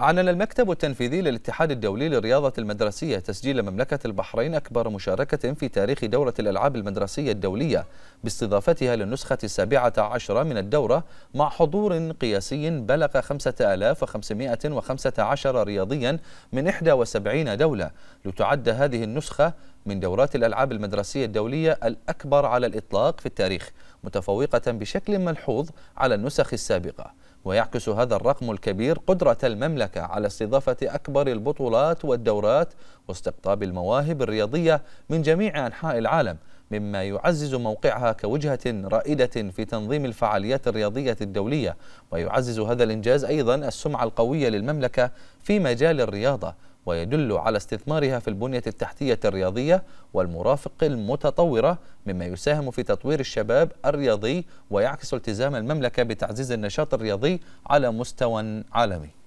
أعلن المكتب التنفيذي للاتحاد الدولي للرياضة المدرسية تسجيل مملكة البحرين أكبر مشاركة في تاريخ دورة الألعاب المدرسية الدولية باستضافتها للنسخة السابعة عشرة من الدورة مع حضور قياسي بلغ 5515 رياضيا من 71 دولة لتعد هذه النسخة من دورات الألعاب المدرسية الدولية الأكبر على الإطلاق في التاريخ متفوقة بشكل ملحوظ على النسخ السابقة ويعكس هذا الرقم الكبير قدرة المملكة على استضافة أكبر البطولات والدورات واستقطاب المواهب الرياضية من جميع أنحاء العالم مما يعزز موقعها كوجهة رائدة في تنظيم الفعاليات الرياضية الدولية ويعزز هذا الإنجاز أيضا السمعة القوية للمملكة في مجال الرياضة ويدل على استثمارها في البنية التحتية الرياضية والمرافق المتطورة مما يساهم في تطوير الشباب الرياضي ويعكس التزام المملكة بتعزيز النشاط الرياضي على مستوى عالمي